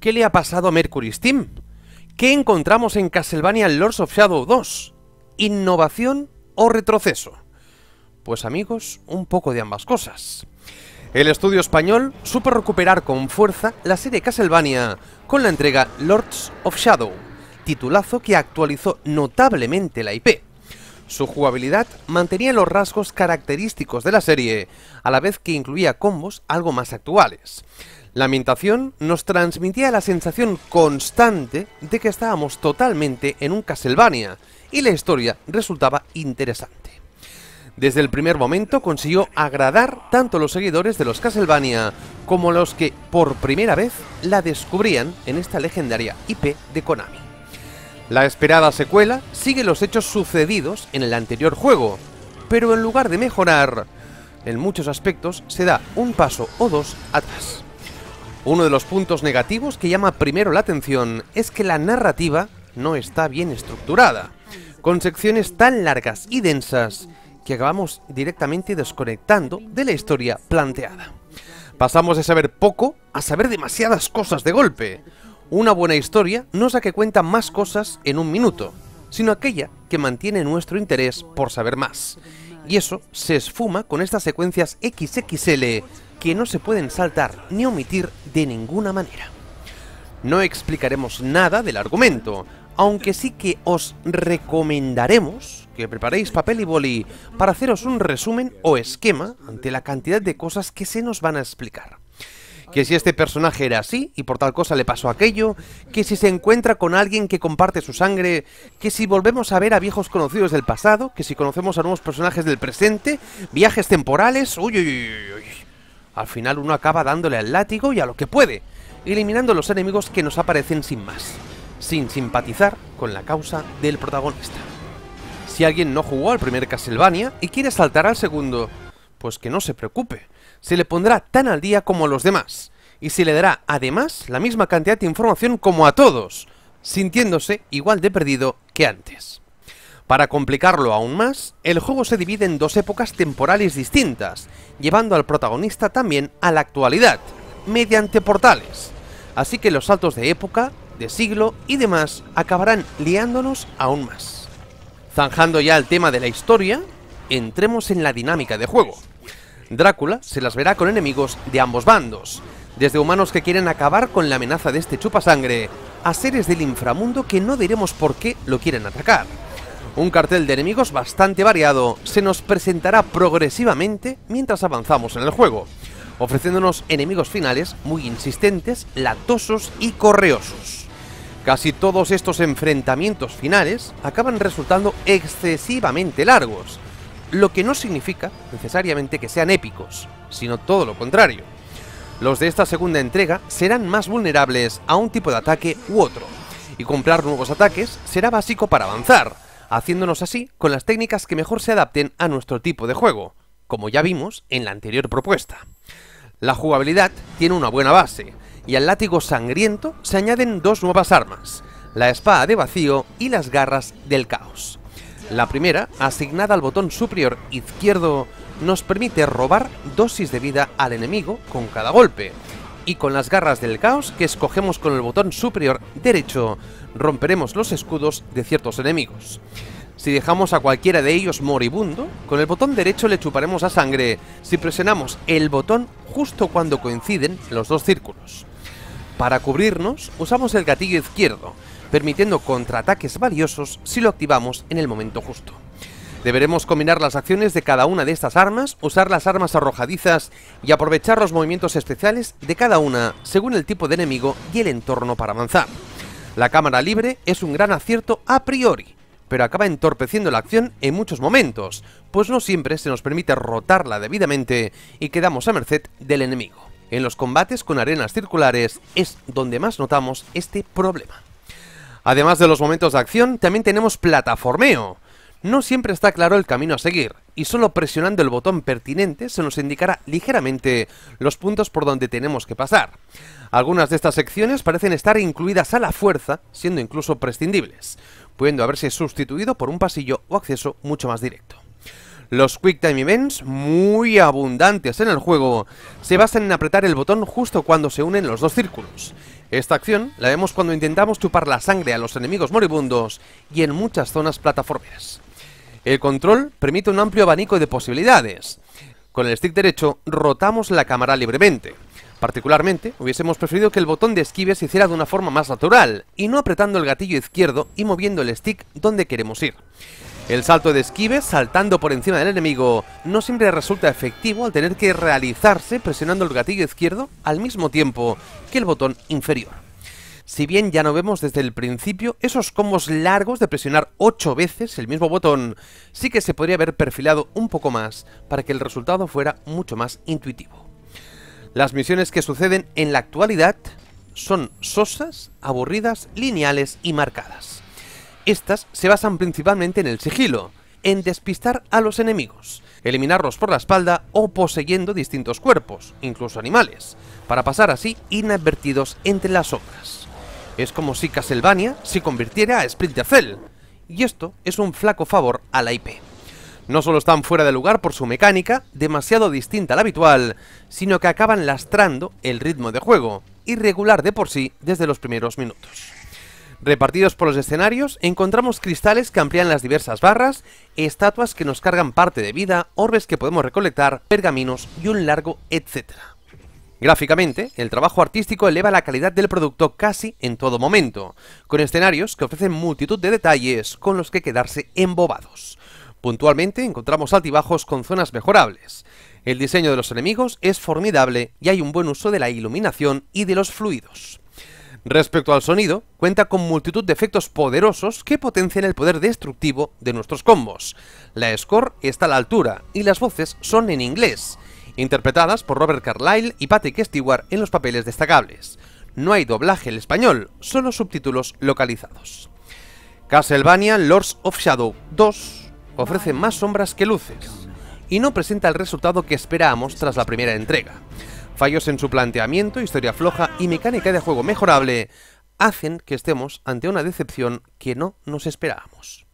¿Qué le ha pasado a Mercury Steam? ¿Qué encontramos en Castlevania Lords of Shadow 2? ¿Innovación o retroceso? Pues amigos, un poco de ambas cosas. El estudio español supo recuperar con fuerza la serie Castlevania con la entrega Lords of Shadow, titulazo que actualizó notablemente la IP. Su jugabilidad mantenía los rasgos característicos de la serie, a la vez que incluía combos algo más actuales. Lamentación nos transmitía la sensación constante de que estábamos totalmente en un Castlevania y la historia resultaba interesante. Desde el primer momento consiguió agradar tanto los seguidores de los Castlevania como los que por primera vez la descubrían en esta legendaria IP de Konami. La esperada secuela sigue los hechos sucedidos en el anterior juego, pero en lugar de mejorar, en muchos aspectos se da un paso o dos atrás. Uno de los puntos negativos que llama primero la atención es que la narrativa no está bien estructurada, con secciones tan largas y densas que acabamos directamente desconectando de la historia planteada. Pasamos de saber poco a saber demasiadas cosas de golpe. Una buena historia no es la que cuenta más cosas en un minuto, sino aquella que mantiene nuestro interés por saber más. Y eso se esfuma con estas secuencias XXL que no se pueden saltar ni omitir de ninguna manera. No explicaremos nada del argumento, aunque sí que os recomendaremos que preparéis papel y boli para haceros un resumen o esquema ante la cantidad de cosas que se nos van a explicar. Que si este personaje era así y por tal cosa le pasó aquello, que si se encuentra con alguien que comparte su sangre, que si volvemos a ver a viejos conocidos del pasado, que si conocemos a nuevos personajes del presente, viajes temporales, uy, uy, uy, uy. Al final uno acaba dándole al látigo y a lo que puede, eliminando los enemigos que nos aparecen sin más, sin simpatizar con la causa del protagonista. Si alguien no jugó al primer Castlevania y quiere saltar al segundo, pues que no se preocupe, se le pondrá tan al día como los demás, y se le dará además la misma cantidad de información como a todos, sintiéndose igual de perdido que antes. Para complicarlo aún más, el juego se divide en dos épocas temporales distintas, llevando al protagonista también a la actualidad, mediante portales. Así que los saltos de época, de siglo y demás acabarán liándonos aún más. Zanjando ya el tema de la historia, entremos en la dinámica de juego. Drácula se las verá con enemigos de ambos bandos, desde humanos que quieren acabar con la amenaza de este chupasangre, a seres del inframundo que no diremos por qué lo quieren atacar un cartel de enemigos bastante variado se nos presentará progresivamente mientras avanzamos en el juego, ofreciéndonos enemigos finales muy insistentes, latosos y correosos. Casi todos estos enfrentamientos finales acaban resultando excesivamente largos, lo que no significa necesariamente que sean épicos, sino todo lo contrario. Los de esta segunda entrega serán más vulnerables a un tipo de ataque u otro, y comprar nuevos ataques será básico para avanzar, haciéndonos así con las técnicas que mejor se adapten a nuestro tipo de juego, como ya vimos en la anterior propuesta. La jugabilidad tiene una buena base, y al látigo sangriento se añaden dos nuevas armas, la espada de vacío y las garras del caos. La primera, asignada al botón superior izquierdo, nos permite robar dosis de vida al enemigo con cada golpe, y con las garras del caos que escogemos con el botón superior derecho romperemos los escudos de ciertos enemigos. Si dejamos a cualquiera de ellos moribundo, con el botón derecho le chuparemos a sangre si presionamos el botón justo cuando coinciden los dos círculos. Para cubrirnos usamos el gatillo izquierdo, permitiendo contraataques valiosos si lo activamos en el momento justo. Deberemos combinar las acciones de cada una de estas armas, usar las armas arrojadizas y aprovechar los movimientos especiales de cada una según el tipo de enemigo y el entorno para avanzar. La cámara libre es un gran acierto a priori, pero acaba entorpeciendo la acción en muchos momentos, pues no siempre se nos permite rotarla debidamente y quedamos a merced del enemigo. En los combates con arenas circulares es donde más notamos este problema. Además de los momentos de acción, también tenemos plataformeo, no siempre está claro el camino a seguir, y solo presionando el botón pertinente se nos indicará ligeramente los puntos por donde tenemos que pasar. Algunas de estas secciones parecen estar incluidas a la fuerza, siendo incluso prescindibles, pudiendo haberse sustituido por un pasillo o acceso mucho más directo. Los Quick Time Events, muy abundantes en el juego, se basan en apretar el botón justo cuando se unen los dos círculos, esta acción la vemos cuando intentamos chupar la sangre a los enemigos moribundos y en muchas zonas plataformeras. El control permite un amplio abanico de posibilidades. Con el stick derecho rotamos la cámara libremente. Particularmente, hubiésemos preferido que el botón de esquive se hiciera de una forma más natural, y no apretando el gatillo izquierdo y moviendo el stick donde queremos ir. El salto de esquive, saltando por encima del enemigo, no siempre resulta efectivo al tener que realizarse presionando el gatillo izquierdo al mismo tiempo que el botón inferior. Si bien ya no vemos desde el principio, esos combos largos de presionar 8 veces el mismo botón sí que se podría haber perfilado un poco más para que el resultado fuera mucho más intuitivo. Las misiones que suceden en la actualidad son sosas, aburridas, lineales y marcadas. Estas se basan principalmente en el sigilo, en despistar a los enemigos, eliminarlos por la espalda o poseyendo distintos cuerpos, incluso animales, para pasar así inadvertidos entre las sombras. Es como si Castlevania se convirtiera a Splinter Cell. Y esto es un flaco favor a la IP. No solo están fuera de lugar por su mecánica, demasiado distinta a la habitual, sino que acaban lastrando el ritmo de juego, irregular de por sí desde los primeros minutos. Repartidos por los escenarios, encontramos cristales que amplían las diversas barras, estatuas que nos cargan parte de vida, orbes que podemos recolectar, pergaminos y un largo etcétera. Gráficamente, el trabajo artístico eleva la calidad del producto casi en todo momento, con escenarios que ofrecen multitud de detalles con los que quedarse embobados. Puntualmente encontramos altibajos con zonas mejorables. El diseño de los enemigos es formidable y hay un buen uso de la iluminación y de los fluidos. Respecto al sonido, cuenta con multitud de efectos poderosos que potencian el poder destructivo de nuestros combos. La score está a la altura y las voces son en inglés, interpretadas por Robert Carlyle y Patrick Stewart en los papeles destacables. No hay doblaje en español, solo subtítulos localizados. Castlevania Lords of Shadow 2 ofrece más sombras que luces y no presenta el resultado que esperábamos tras la primera entrega. Fallos en su planteamiento, historia floja y mecánica de juego mejorable hacen que estemos ante una decepción que no nos esperábamos.